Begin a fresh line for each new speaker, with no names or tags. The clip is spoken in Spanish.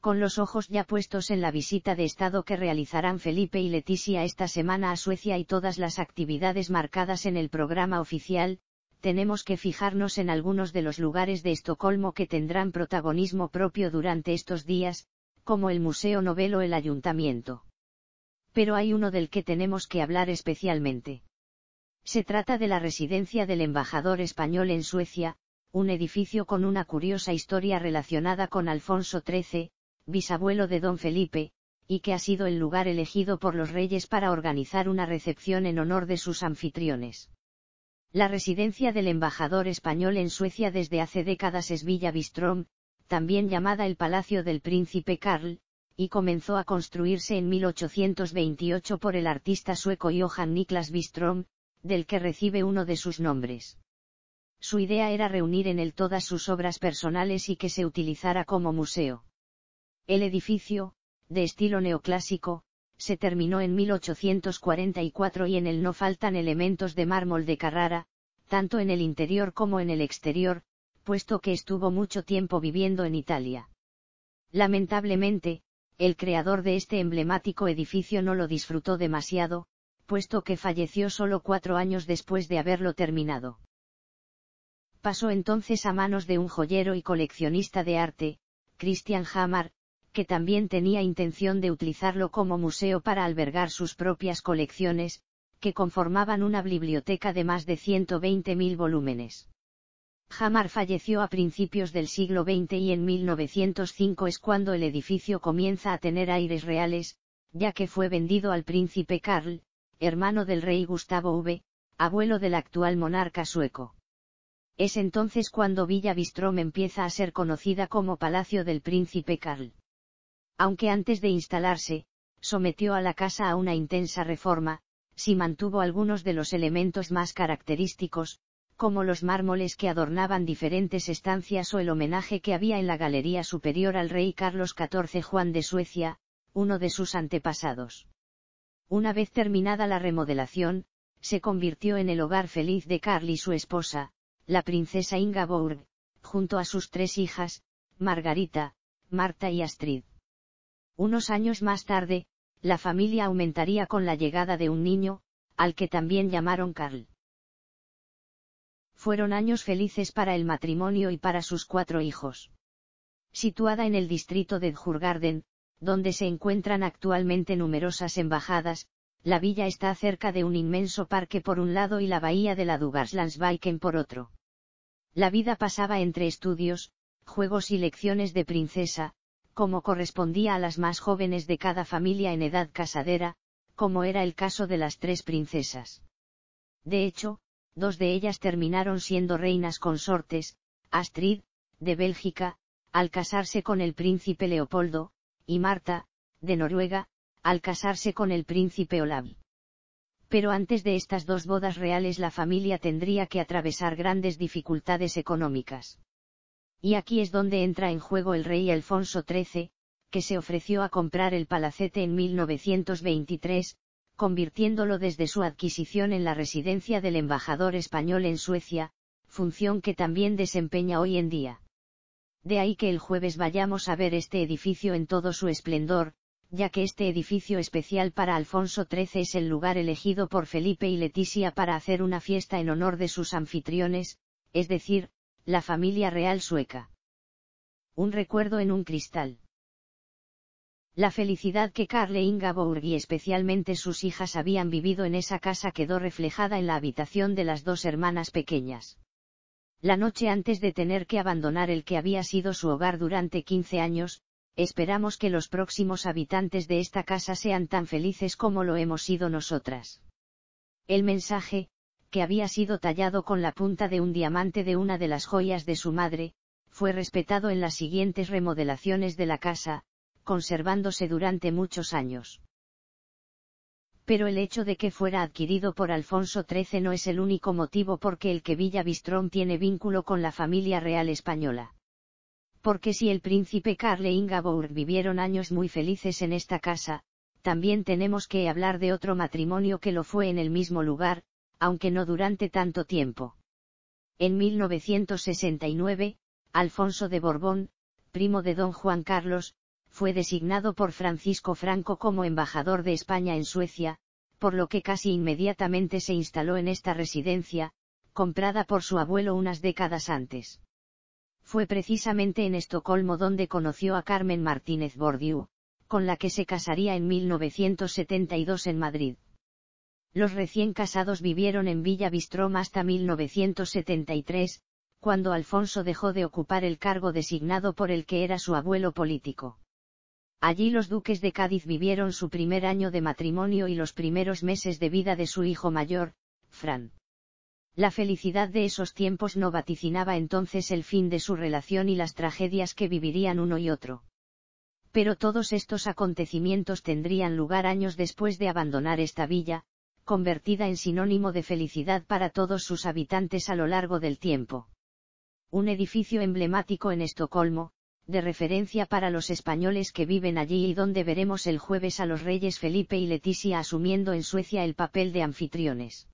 con los ojos ya puestos en la visita de Estado que realizarán Felipe y Leticia esta semana a Suecia y todas las actividades marcadas en el programa oficial, tenemos que fijarnos en algunos de los lugares de Estocolmo que tendrán protagonismo propio durante estos días, como el Museo Nobel o el Ayuntamiento. Pero hay uno del que tenemos que hablar especialmente. Se trata de la residencia del embajador español en Suecia, un edificio con una curiosa historia relacionada con Alfonso XIII, bisabuelo de don Felipe, y que ha sido el lugar elegido por los reyes para organizar una recepción en honor de sus anfitriones. La residencia del embajador español en Suecia desde hace décadas es Villa Bistrom, también llamada el Palacio del Príncipe Karl, y comenzó a construirse en 1828 por el artista sueco Johan Niklas Bistrom, del que recibe uno de sus nombres. Su idea era reunir en él todas sus obras personales y que se utilizara como museo. El edificio, de estilo neoclásico, se terminó en 1844 y en él no faltan elementos de mármol de Carrara, tanto en el interior como en el exterior, puesto que estuvo mucho tiempo viviendo en Italia. Lamentablemente, el creador de este emblemático edificio no lo disfrutó demasiado, puesto que falleció solo cuatro años después de haberlo terminado. Pasó entonces a manos de un joyero y coleccionista de arte, Christian Hamar, que también tenía intención de utilizarlo como museo para albergar sus propias colecciones, que conformaban una biblioteca de más de 120.000 volúmenes. Hamar falleció a principios del siglo XX y en 1905 es cuando el edificio comienza a tener aires reales, ya que fue vendido al príncipe Karl, hermano del rey Gustavo V, abuelo del actual monarca sueco. Es entonces cuando Villa Bistrom empieza a ser conocida como Palacio del Príncipe Karl. Aunque antes de instalarse, sometió a la casa a una intensa reforma, si mantuvo algunos de los elementos más característicos, como los mármoles que adornaban diferentes estancias o el homenaje que había en la galería superior al rey Carlos XIV Juan de Suecia, uno de sus antepasados. Una vez terminada la remodelación, se convirtió en el hogar feliz de Carl y su esposa, la princesa Ingaborg, junto a sus tres hijas, Margarita, Marta y Astrid. Unos años más tarde, la familia aumentaría con la llegada de un niño, al que también llamaron Carl. Fueron años felices para el matrimonio y para sus cuatro hijos. Situada en el distrito de Djurgarden, donde se encuentran actualmente numerosas embajadas, la villa está cerca de un inmenso parque por un lado y la bahía de la Dugarslandsviken por otro. La vida pasaba entre estudios, juegos y lecciones de princesa, como correspondía a las más jóvenes de cada familia en edad casadera, como era el caso de las tres princesas. De hecho, dos de ellas terminaron siendo reinas consortes, Astrid, de Bélgica, al casarse con el príncipe Leopoldo, y Marta, de Noruega, al casarse con el príncipe Olavi. Pero antes de estas dos bodas reales la familia tendría que atravesar grandes dificultades económicas. Y aquí es donde entra en juego el rey Alfonso XIII, que se ofreció a comprar el palacete en 1923, convirtiéndolo desde su adquisición en la residencia del embajador español en Suecia, función que también desempeña hoy en día. De ahí que el jueves vayamos a ver este edificio en todo su esplendor, ya que este edificio especial para Alfonso XIII es el lugar elegido por Felipe y Leticia para hacer una fiesta en honor de sus anfitriones, es decir, la familia real sueca. Un recuerdo en un cristal. La felicidad que Carle Ingaborg y especialmente sus hijas habían vivido en esa casa quedó reflejada en la habitación de las dos hermanas pequeñas. La noche antes de tener que abandonar el que había sido su hogar durante 15 años, esperamos que los próximos habitantes de esta casa sean tan felices como lo hemos sido nosotras. El mensaje, que había sido tallado con la punta de un diamante de una de las joyas de su madre, fue respetado en las siguientes remodelaciones de la casa, conservándose durante muchos años. Pero el hecho de que fuera adquirido por Alfonso XIII no es el único motivo porque el que Villa Bistrón tiene vínculo con la familia real española. Porque si el príncipe Carle e vivieron años muy felices en esta casa, también tenemos que hablar de otro matrimonio que lo fue en el mismo lugar, aunque no durante tanto tiempo. En 1969, Alfonso de Borbón, primo de don Juan Carlos, fue designado por Francisco Franco como embajador de España en Suecia, por lo que casi inmediatamente se instaló en esta residencia, comprada por su abuelo unas décadas antes. Fue precisamente en Estocolmo donde conoció a Carmen Martínez Bordiú, con la que se casaría en 1972 en Madrid los recién casados vivieron en Villa Bistrom hasta 1973, cuando Alfonso dejó de ocupar el cargo designado por el que era su abuelo político. Allí los duques de Cádiz vivieron su primer año de matrimonio y los primeros meses de vida de su hijo mayor, Fran. La felicidad de esos tiempos no vaticinaba entonces el fin de su relación y las tragedias que vivirían uno y otro. Pero todos estos acontecimientos tendrían lugar años después de abandonar esta villa, convertida en sinónimo de felicidad para todos sus habitantes a lo largo del tiempo. Un edificio emblemático en Estocolmo, de referencia para los españoles que viven allí y donde veremos el jueves a los reyes Felipe y Leticia asumiendo en Suecia el papel de anfitriones.